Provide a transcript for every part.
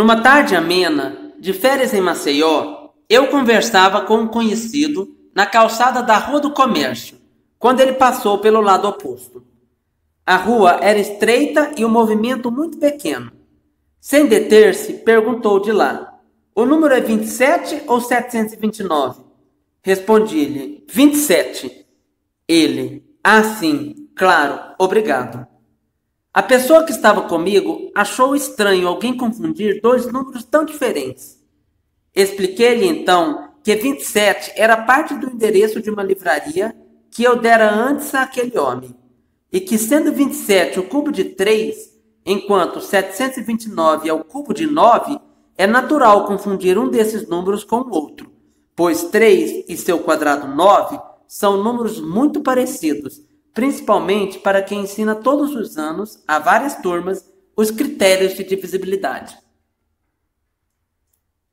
Numa tarde amena, de férias em Maceió, eu conversava com um conhecido na calçada da Rua do Comércio, quando ele passou pelo lado oposto. A rua era estreita e o um movimento muito pequeno. Sem deter-se, perguntou de lá: O número é 27 ou 729? Respondi-lhe: 27. Ele: Ah, sim, claro, obrigado. A pessoa que estava comigo achou estranho alguém confundir dois números tão diferentes. Expliquei-lhe então que 27 era parte do endereço de uma livraria que eu dera antes àquele homem, e que sendo 27 o cubo de 3, enquanto 729 é o cubo de 9, é natural confundir um desses números com o outro, pois 3 e seu quadrado 9 são números muito parecidos principalmente para quem ensina todos os anos, a várias turmas, os critérios de divisibilidade.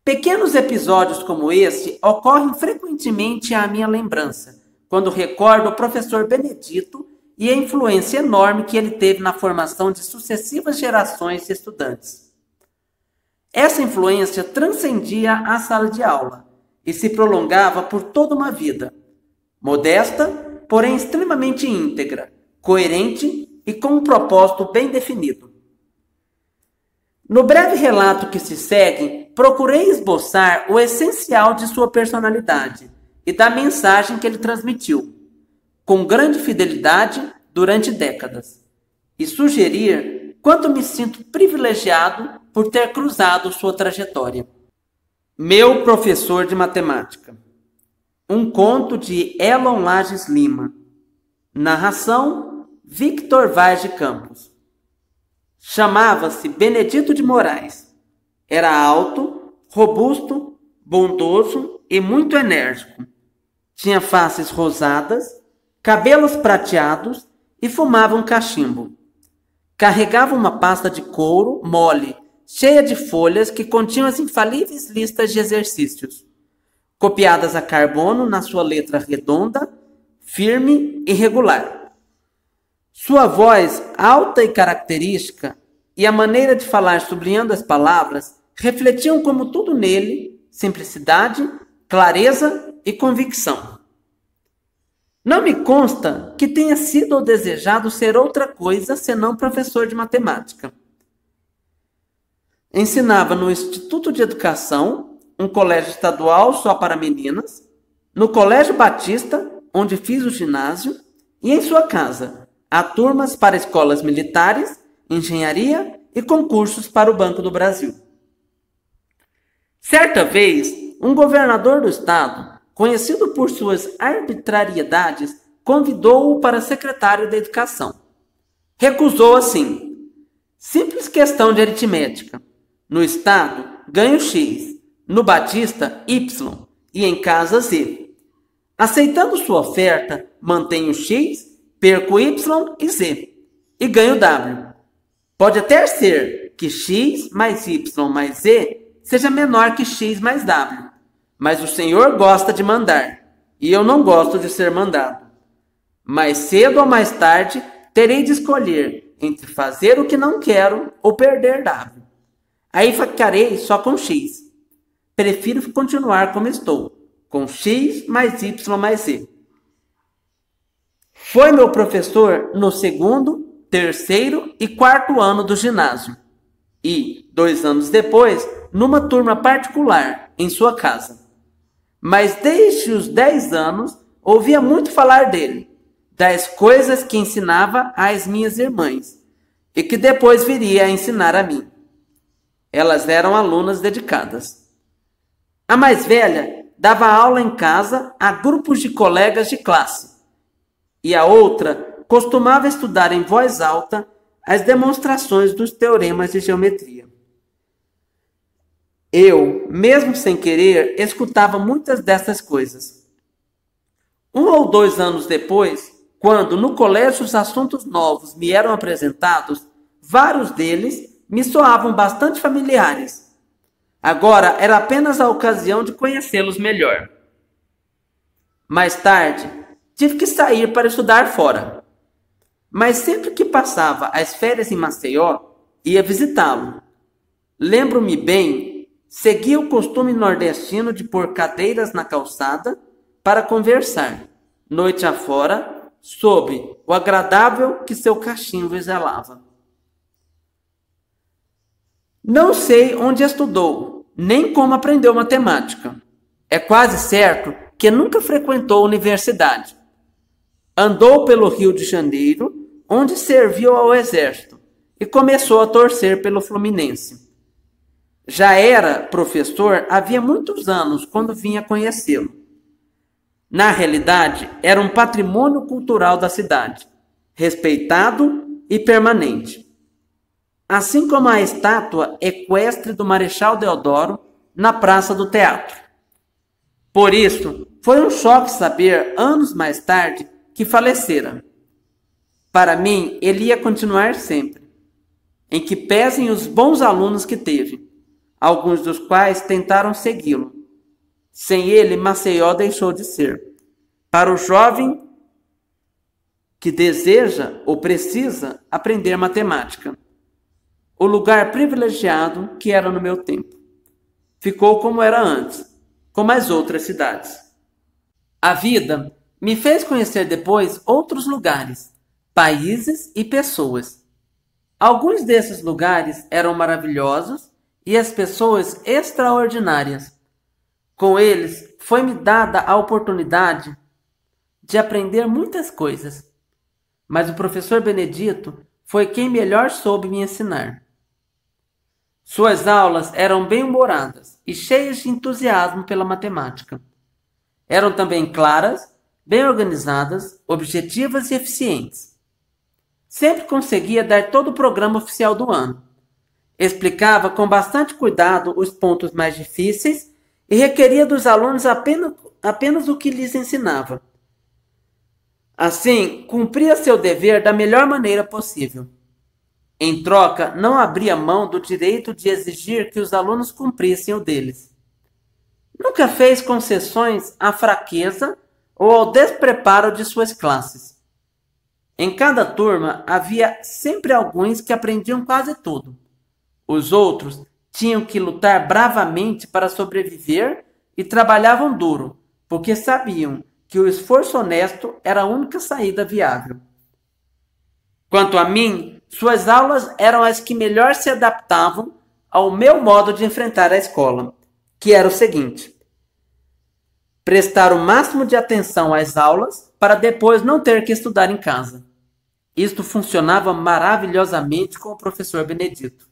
Pequenos episódios como este ocorrem frequentemente à minha lembrança, quando recordo o professor Benedito e a influência enorme que ele teve na formação de sucessivas gerações de estudantes. Essa influência transcendia a sala de aula e se prolongava por toda uma vida, modesta porém extremamente íntegra, coerente e com um propósito bem definido. No breve relato que se segue, procurei esboçar o essencial de sua personalidade e da mensagem que ele transmitiu, com grande fidelidade durante décadas, e sugerir quanto me sinto privilegiado por ter cruzado sua trajetória. Meu professor de matemática. Um conto de Elon Lages Lima. Narração: Victor Vaz de Campos. Chamava-se Benedito de Moraes. Era alto, robusto, bondoso e muito enérgico. Tinha faces rosadas, cabelos prateados e fumava um cachimbo. Carregava uma pasta de couro mole, cheia de folhas que continham as infalíveis listas de exercícios copiadas a carbono na sua letra redonda, firme e regular. Sua voz alta e característica e a maneira de falar sublinhando as palavras refletiam como tudo nele simplicidade, clareza e convicção. Não me consta que tenha sido ou desejado ser outra coisa senão professor de matemática. Ensinava no Instituto de Educação um colégio estadual só para meninas, no Colégio Batista, onde fiz o ginásio, e em sua casa, há turmas para escolas militares, engenharia e concursos para o Banco do Brasil. Certa vez, um governador do estado, conhecido por suas arbitrariedades, convidou-o para secretário da Educação. Recusou assim. Simples questão de aritmética. No estado, ganho X no Batista Y e em casa Z. Aceitando sua oferta, mantenho X, perco Y e Z e ganho W. Pode até ser que X mais Y mais Z seja menor que X mais W, mas o Senhor gosta de mandar e eu não gosto de ser mandado. Mais cedo ou mais tarde terei de escolher entre fazer o que não quero ou perder W. Aí ficarei só com X. Prefiro continuar como estou, com X mais Y mais Z. Foi meu professor no segundo, terceiro e quarto ano do ginásio. E, dois anos depois, numa turma particular, em sua casa. Mas desde os 10 anos, ouvia muito falar dele, das coisas que ensinava às minhas irmãs e que depois viria a ensinar a mim. Elas eram alunas dedicadas. A mais velha dava aula em casa a grupos de colegas de classe, e a outra costumava estudar em voz alta as demonstrações dos teoremas de geometria. Eu, mesmo sem querer, escutava muitas dessas coisas. Um ou dois anos depois, quando no colégio os assuntos novos me eram apresentados, vários deles me soavam bastante familiares Agora era apenas a ocasião de conhecê-los melhor. Mais tarde, tive que sair para estudar fora. Mas sempre que passava as férias em Maceió, ia visitá-lo. Lembro-me bem, seguia o costume nordestino de pôr cadeiras na calçada para conversar, noite afora, sobre o agradável que seu cachimbo exalava. Não sei onde estudou, nem como aprendeu matemática. É quase certo que nunca frequentou a universidade. Andou pelo Rio de Janeiro, onde serviu ao exército e começou a torcer pelo Fluminense. Já era professor havia muitos anos quando vinha conhecê-lo. Na realidade, era um patrimônio cultural da cidade, respeitado e permanente assim como a estátua equestre do Marechal Deodoro na Praça do Teatro. Por isso, foi um choque saber, anos mais tarde, que falecera. Para mim, ele ia continuar sempre, em que pesem os bons alunos que teve, alguns dos quais tentaram segui-lo. Sem ele, Maceió deixou de ser. Para o jovem que deseja ou precisa aprender matemática o lugar privilegiado que era no meu tempo. Ficou como era antes, como as outras cidades. A vida me fez conhecer depois outros lugares, países e pessoas. Alguns desses lugares eram maravilhosos e as pessoas extraordinárias. Com eles foi-me dada a oportunidade de aprender muitas coisas, mas o professor Benedito foi quem melhor soube me ensinar. Suas aulas eram bem-humoradas e cheias de entusiasmo pela matemática. Eram também claras, bem organizadas, objetivas e eficientes. Sempre conseguia dar todo o programa oficial do ano. Explicava com bastante cuidado os pontos mais difíceis e requeria dos alunos apenas, apenas o que lhes ensinava. Assim, cumpria seu dever da melhor maneira possível. Em troca, não abria mão do direito de exigir que os alunos cumprissem o deles. Nunca fez concessões à fraqueza ou ao despreparo de suas classes. Em cada turma havia sempre alguns que aprendiam quase tudo. Os outros tinham que lutar bravamente para sobreviver e trabalhavam duro, porque sabiam que o esforço honesto era a única saída viável. Quanto a mim, suas aulas eram as que melhor se adaptavam ao meu modo de enfrentar a escola, que era o seguinte: prestar o máximo de atenção às aulas para depois não ter que estudar em casa. Isto funcionava maravilhosamente com o professor Benedito.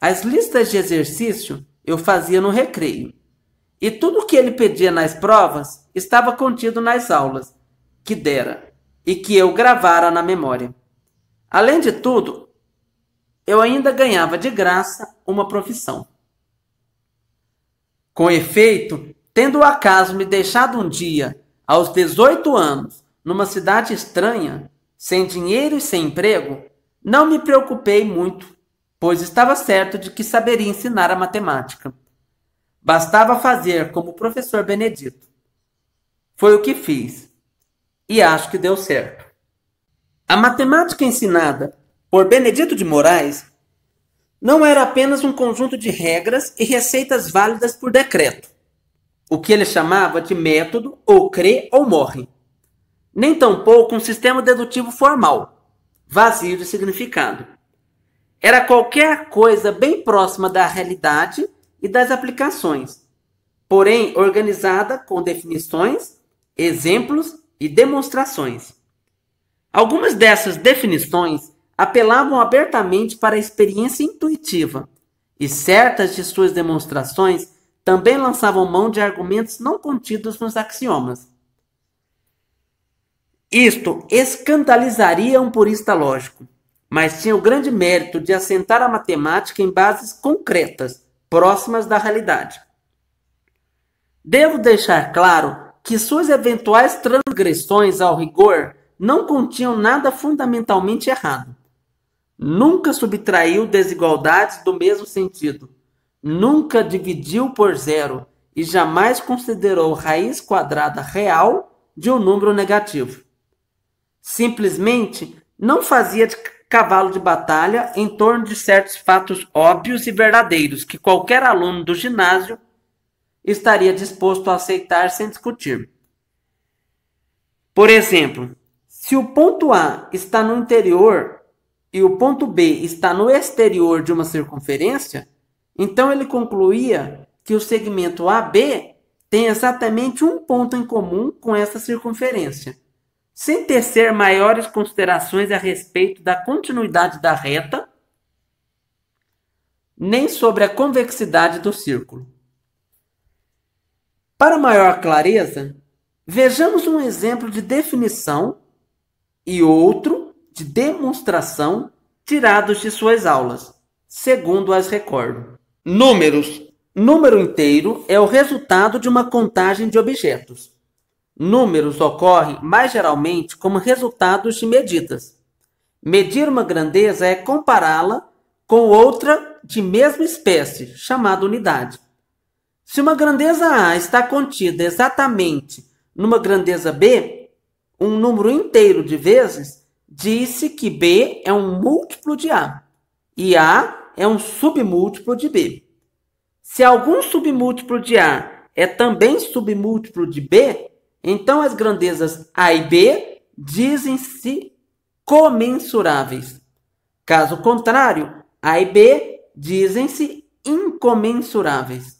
As listas de exercício eu fazia no recreio, e tudo o que ele pedia nas provas estava contido nas aulas, que dera, e que eu gravara na memória. Além de tudo, eu ainda ganhava de graça uma profissão. Com efeito, tendo o acaso me deixado um dia, aos 18 anos, numa cidade estranha, sem dinheiro e sem emprego, não me preocupei muito, pois estava certo de que saberia ensinar a matemática. Bastava fazer como o professor Benedito. Foi o que fiz, e acho que deu certo. A matemática ensinada por Benedito de Moraes não era apenas um conjunto de regras e receitas válidas por decreto, o que ele chamava de método ou crê ou morre, nem tampouco um sistema dedutivo formal, vazio de significado. Era qualquer coisa bem próxima da realidade e das aplicações, porém organizada com definições, exemplos e demonstrações. Algumas dessas definições apelavam abertamente para a experiência intuitiva, e certas de suas demonstrações também lançavam mão de argumentos não contidos nos axiomas. Isto escandalizaria um purista lógico, mas tinha o grande mérito de assentar a matemática em bases concretas, próximas da realidade. Devo deixar claro que suas eventuais transgressões ao rigor não continham nada fundamentalmente errado. Nunca subtraiu desigualdades do mesmo sentido. Nunca dividiu por zero e jamais considerou raiz quadrada real de um número negativo. Simplesmente não fazia de cavalo de batalha em torno de certos fatos óbvios e verdadeiros que qualquer aluno do ginásio estaria disposto a aceitar sem discutir. Por exemplo, se o ponto A está no interior e o ponto B está no exterior de uma circunferência, então ele concluía que o segmento AB tem exatamente um ponto em comum com essa circunferência. Sem tecer maiores considerações a respeito da continuidade da reta, nem sobre a convexidade do círculo. Para maior clareza, vejamos um exemplo de definição e outro de demonstração tirados de suas aulas, segundo as recordo. Números. Número inteiro é o resultado de uma contagem de objetos. Números ocorrem mais geralmente como resultados de medidas. Medir uma grandeza é compará-la com outra de mesma espécie, chamada unidade. Se uma grandeza A está contida exatamente numa grandeza B, um número inteiro de vezes, disse que B é um múltiplo de A e A é um submúltiplo de B. Se algum submúltiplo de A é também submúltiplo de B, então as grandezas A e B dizem-se comensuráveis. Caso contrário, A e B dizem-se incomensuráveis.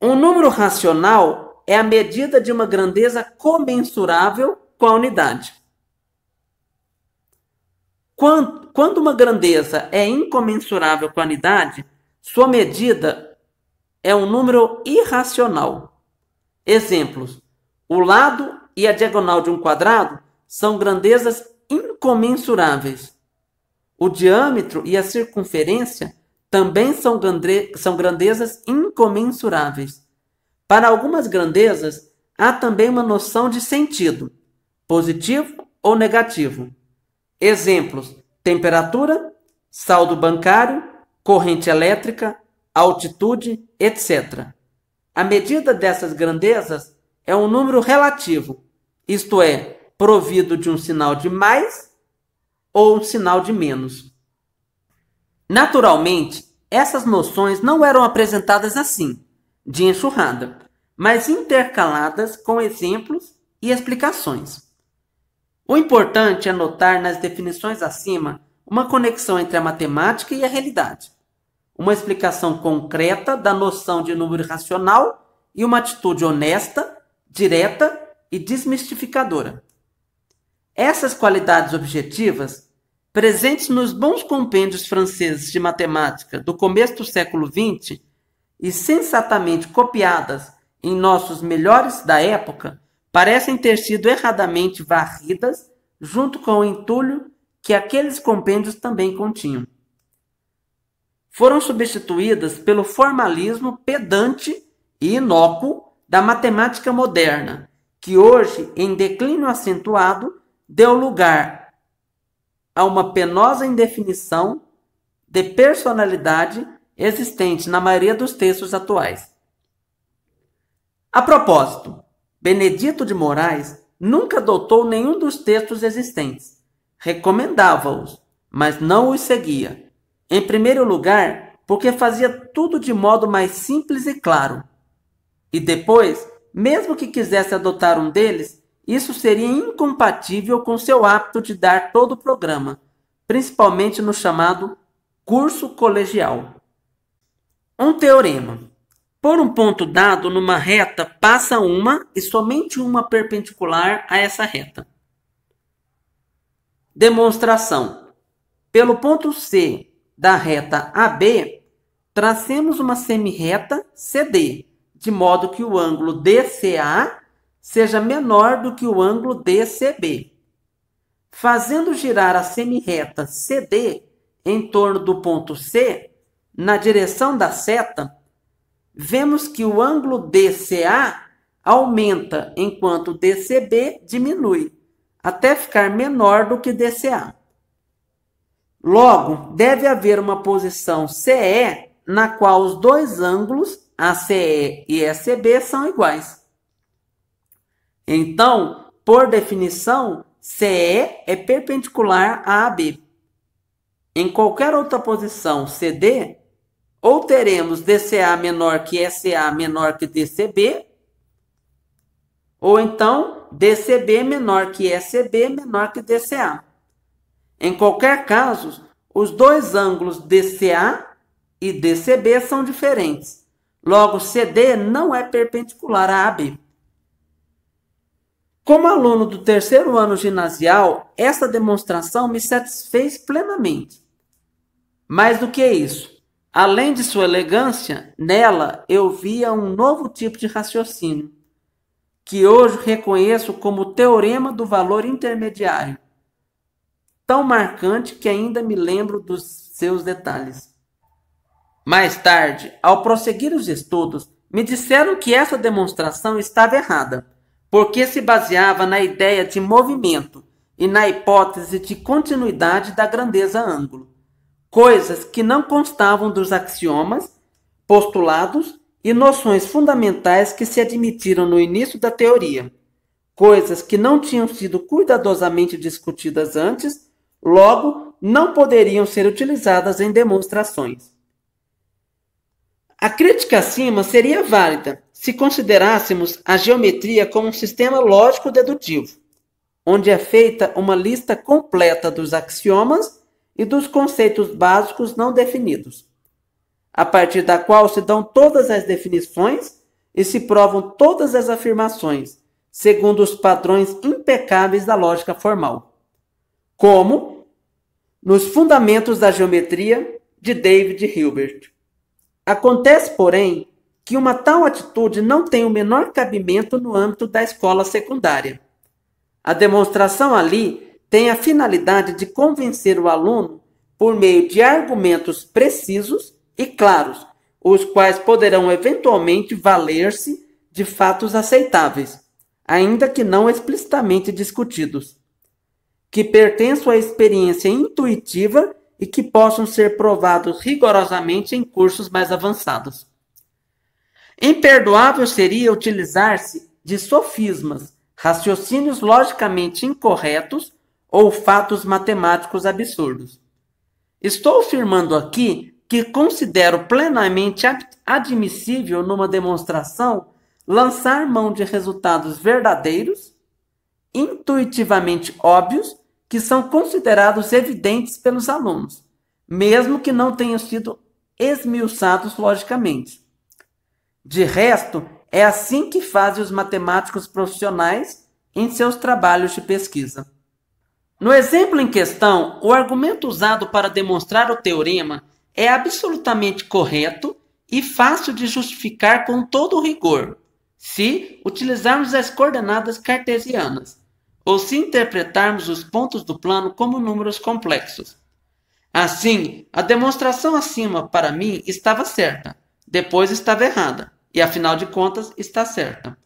Um número racional é a medida de uma grandeza comensurável com a unidade. Quando uma grandeza é incomensurável com a unidade, sua medida é um número irracional. Exemplos: o lado e a diagonal de um quadrado são grandezas incomensuráveis. O diâmetro e a circunferência também são grandezas incomensuráveis. Para algumas grandezas, há também uma noção de sentido, positivo ou negativo. Exemplos: temperatura, saldo bancário, corrente elétrica, altitude, etc. A medida dessas grandezas é um número relativo, isto é, provido de um sinal de mais ou um sinal de menos. Naturalmente, essas noções não eram apresentadas assim de enxurrada, mas intercaladas com exemplos e explicações. O importante é notar nas definições acima uma conexão entre a matemática e a realidade, uma explicação concreta da noção de número racional e uma atitude honesta, direta e desmistificadora. Essas qualidades objetivas, presentes nos bons compêndios franceses de matemática do começo do século XX, e sensatamente copiadas em nossos melhores da época, parecem ter sido erradamente varridas junto com o entulho que aqueles compêndios também continham. Foram substituídas pelo formalismo pedante e inócuo da matemática moderna, que hoje, em declínio acentuado, deu lugar a uma penosa indefinição de personalidade existente na maioria dos textos atuais. A propósito, Benedito de Moraes nunca adotou nenhum dos textos existentes. Recomendava-os, mas não os seguia. Em primeiro lugar, porque fazia tudo de modo mais simples e claro. E depois, mesmo que quisesse adotar um deles, isso seria incompatível com seu hábito de dar todo o programa, principalmente no chamado curso colegial. Um teorema. Por um ponto dado numa reta, passa uma e somente uma perpendicular a essa reta. Demonstração. Pelo ponto C da reta AB, tracemos uma semirreta CD, de modo que o ângulo DCA seja menor do que o ângulo DCB. Fazendo girar a semirreta CD em torno do ponto C, na direção da seta, vemos que o ângulo DCA aumenta enquanto DCB diminui, até ficar menor do que DCA. Logo, deve haver uma posição CE na qual os dois ângulos, ACE e ECB, são iguais. Então, por definição, CE é perpendicular a AB. Em qualquer outra posição CD, ou teremos DCA menor que SA menor que DCB, ou então DCB menor que ECB menor que DCA. Em qualquer caso, os dois ângulos DCA e DCB são diferentes. Logo, CD não é perpendicular a AB. Como aluno do terceiro ano ginasial, essa demonstração me satisfez plenamente. Mais do que isso, Além de sua elegância, nela eu via um novo tipo de raciocínio, que hoje reconheço como o teorema do valor intermediário, tão marcante que ainda me lembro dos seus detalhes. Mais tarde, ao prosseguir os estudos, me disseram que essa demonstração estava errada, porque se baseava na ideia de movimento e na hipótese de continuidade da grandeza ângulo coisas que não constavam dos axiomas, postulados e noções fundamentais que se admitiram no início da teoria, coisas que não tinham sido cuidadosamente discutidas antes, logo não poderiam ser utilizadas em demonstrações. A crítica acima seria válida se considerássemos a geometria como um sistema lógico dedutivo, onde é feita uma lista completa dos axiomas e dos conceitos básicos não definidos, a partir da qual se dão todas as definições e se provam todas as afirmações, segundo os padrões impecáveis da lógica formal. Como nos Fundamentos da Geometria de David Hilbert. Acontece, porém, que uma tal atitude não tem o menor cabimento no âmbito da escola secundária. A demonstração ali tem a finalidade de convencer o aluno por meio de argumentos precisos e claros, os quais poderão eventualmente valer-se de fatos aceitáveis, ainda que não explicitamente discutidos, que pertençam à experiência intuitiva e que possam ser provados rigorosamente em cursos mais avançados. Imperdoável seria utilizar-se de sofismas, raciocínios logicamente incorretos ou fatos matemáticos absurdos. Estou afirmando aqui que considero plenamente admissível numa demonstração lançar mão de resultados verdadeiros, intuitivamente óbvios, que são considerados evidentes pelos alunos, mesmo que não tenham sido esmiuçados logicamente. De resto, é assim que fazem os matemáticos profissionais em seus trabalhos de pesquisa. No exemplo em questão, o argumento usado para demonstrar o teorema é absolutamente correto e fácil de justificar com todo rigor, se utilizarmos as coordenadas cartesianas ou se interpretarmos os pontos do plano como números complexos. Assim, a demonstração acima, para mim, estava certa, depois estava errada, e afinal de contas, está certa.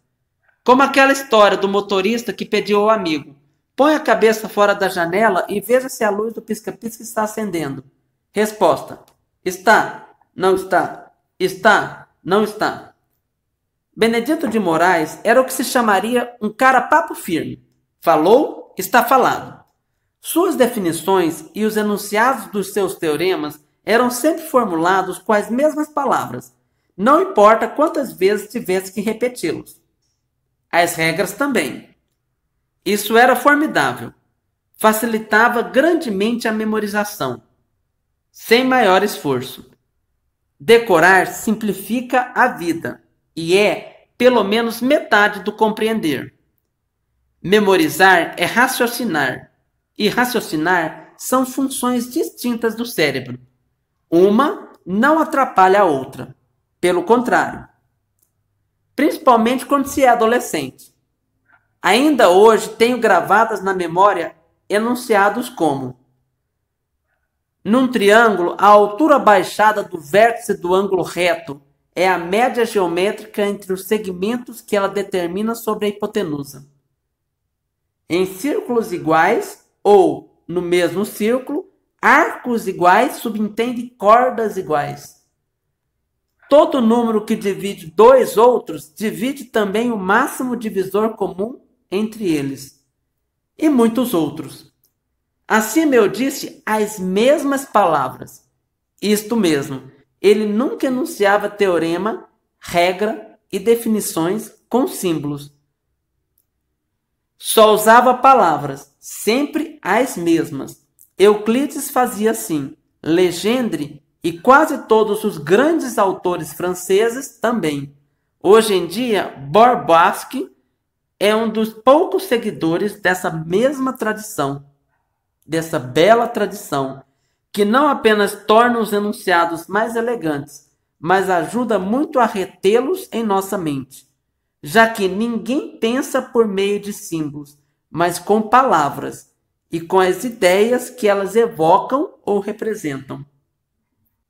Como aquela história do motorista que pediu ao amigo: Põe a cabeça fora da janela e veja se a luz do pisca-pisca está acendendo. Resposta: Está, não está, está, não está. Benedito de Moraes era o que se chamaria um cara papo firme. Falou, está falado. Suas definições e os enunciados dos seus teoremas eram sempre formulados com as mesmas palavras, não importa quantas vezes tivesse que repeti-los. As regras também. Isso era formidável. Facilitava grandemente a memorização, sem maior esforço. Decorar simplifica a vida e é pelo menos metade do compreender. Memorizar é raciocinar, e raciocinar são funções distintas do cérebro. Uma não atrapalha a outra, pelo contrário. Principalmente quando se é adolescente. Ainda hoje tenho gravadas na memória enunciados como: num triângulo, a altura baixada do vértice do ângulo reto é a média geométrica entre os segmentos que ela determina sobre a hipotenusa. Em círculos iguais ou no mesmo círculo, arcos iguais subentende cordas iguais. Todo número que divide dois outros divide também o máximo divisor comum entre eles, e muitos outros. Assim eu disse as mesmas palavras. Isto mesmo, ele nunca enunciava teorema, regra e definições com símbolos. Só usava palavras, sempre as mesmas. Euclides fazia assim, Legendre e quase todos os grandes autores franceses também. Hoje em dia, Borbasque é um dos poucos seguidores dessa mesma tradição, dessa bela tradição, que não apenas torna os enunciados mais elegantes, mas ajuda muito a retê-los em nossa mente, já que ninguém pensa por meio de símbolos, mas com palavras e com as ideias que elas evocam ou representam.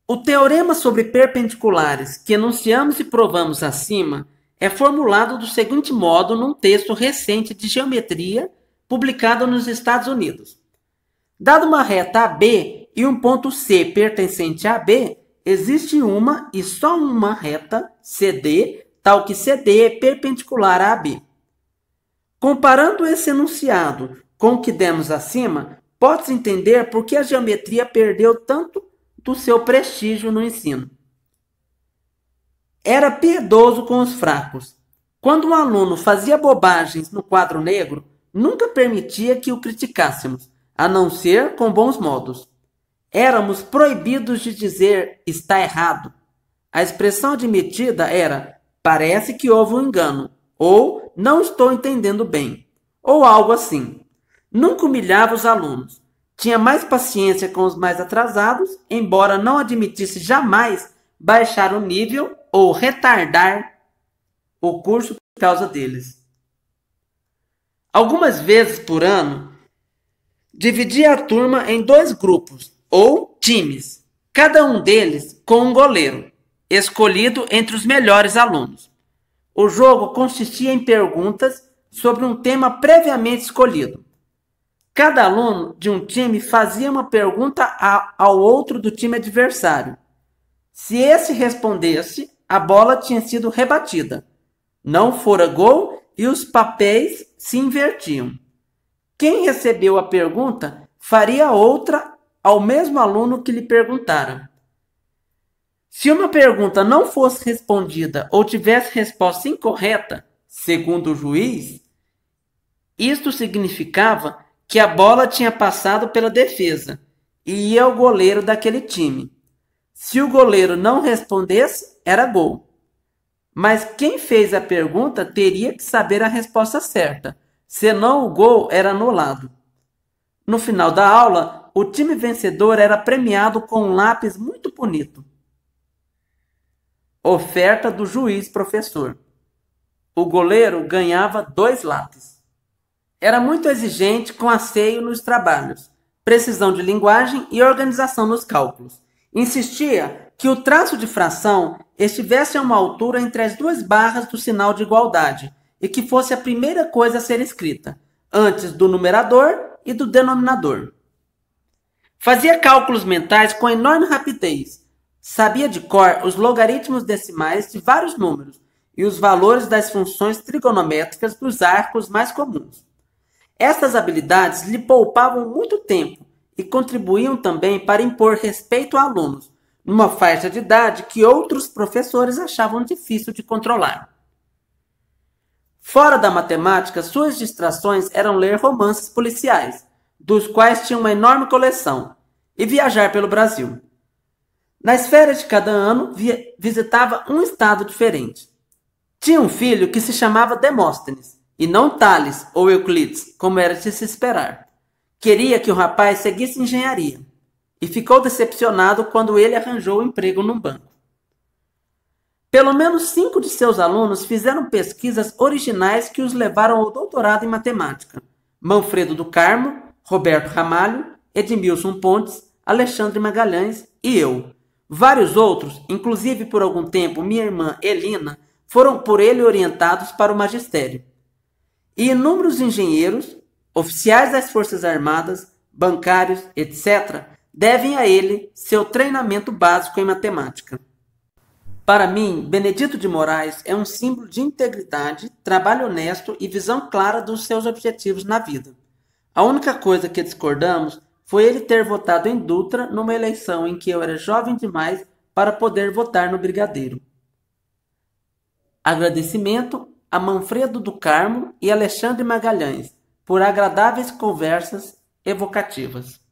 O teorema sobre perpendiculares que enunciamos e provamos acima é formulado do seguinte modo num texto recente de geometria publicado nos Estados Unidos. dado uma reta AB e um ponto C pertencente a AB, existe uma e só uma reta CD, tal que CD é perpendicular a AB. Comparando esse enunciado com o que demos acima, pode-se entender por que a geometria perdeu tanto do seu prestígio no ensino. Era piedoso com os fracos. Quando um aluno fazia bobagens no quadro negro, nunca permitia que o criticássemos, a não ser com bons modos. Éramos proibidos de dizer está errado. A expressão admitida era parece que houve um engano, ou não estou entendendo bem, ou algo assim. Nunca humilhava os alunos. Tinha mais paciência com os mais atrasados, embora não admitisse jamais baixar o nível ou retardar o curso por causa deles. Algumas vezes por ano, dividia a turma em dois grupos ou times, cada um deles com um goleiro, escolhido entre os melhores alunos. O jogo consistia em perguntas sobre um tema previamente escolhido. Cada aluno de um time fazia uma pergunta ao outro do time adversário. Se esse respondesse, a bola tinha sido rebatida. Não fora gol e os papéis se invertiam. Quem recebeu a pergunta faria outra ao mesmo aluno que lhe perguntara. Se uma pergunta não fosse respondida ou tivesse resposta incorreta, segundo o juiz, isto significava que a bola tinha passado pela defesa e ia ao goleiro daquele time. Se o goleiro não respondesse, era gol. Mas quem fez a pergunta teria que saber a resposta certa, senão o gol era anulado. No final da aula, o time vencedor era premiado com um lápis muito bonito. Oferta do juiz professor. O goleiro ganhava dois lápis. Era muito exigente com asseio nos trabalhos, precisão de linguagem e organização nos cálculos. Insistia que o traço de fração estivesse a uma altura entre as duas barras do sinal de igualdade e que fosse a primeira coisa a ser escrita, antes do numerador e do denominador. Fazia cálculos mentais com enorme rapidez. Sabia de cor os logaritmos decimais de vários números e os valores das funções trigonométricas dos arcos mais comuns. Estas habilidades lhe poupavam muito tempo e contribuíam também para impor respeito a alunos, numa faixa de idade que outros professores achavam difícil de controlar. Fora da matemática, suas distrações eram ler romances policiais, dos quais tinha uma enorme coleção, e viajar pelo Brasil. Nas férias de cada ano, visitava um estado diferente. Tinha um filho que se chamava Demóstenes, e não Tales ou Euclides, como era de se esperar. Queria que o rapaz seguisse engenharia e ficou decepcionado quando ele arranjou um emprego num banco. Pelo menos cinco de seus alunos fizeram pesquisas originais que os levaram ao doutorado em matemática: Manfredo do Carmo, Roberto Ramalho, Edmilson Pontes, Alexandre Magalhães e eu. Vários outros, inclusive por algum tempo minha irmã Elina, foram por ele orientados para o magistério. E inúmeros engenheiros, oficiais das Forças Armadas, bancários, etc., devem a ele seu treinamento básico em matemática. Para mim, Benedito de Moraes é um símbolo de integridade, trabalho honesto e visão clara dos seus objetivos na vida. A única coisa que discordamos foi ele ter votado em Dutra numa eleição em que eu era jovem demais para poder votar no Brigadeiro. Agradecimento a Manfredo do Carmo e Alexandre Magalhães por agradáveis conversas evocativas.